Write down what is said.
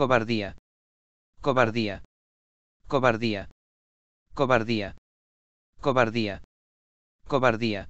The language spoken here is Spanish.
Cobardía. Cobardía. Cobardía. Cobardía. Cobardía. Cobardía.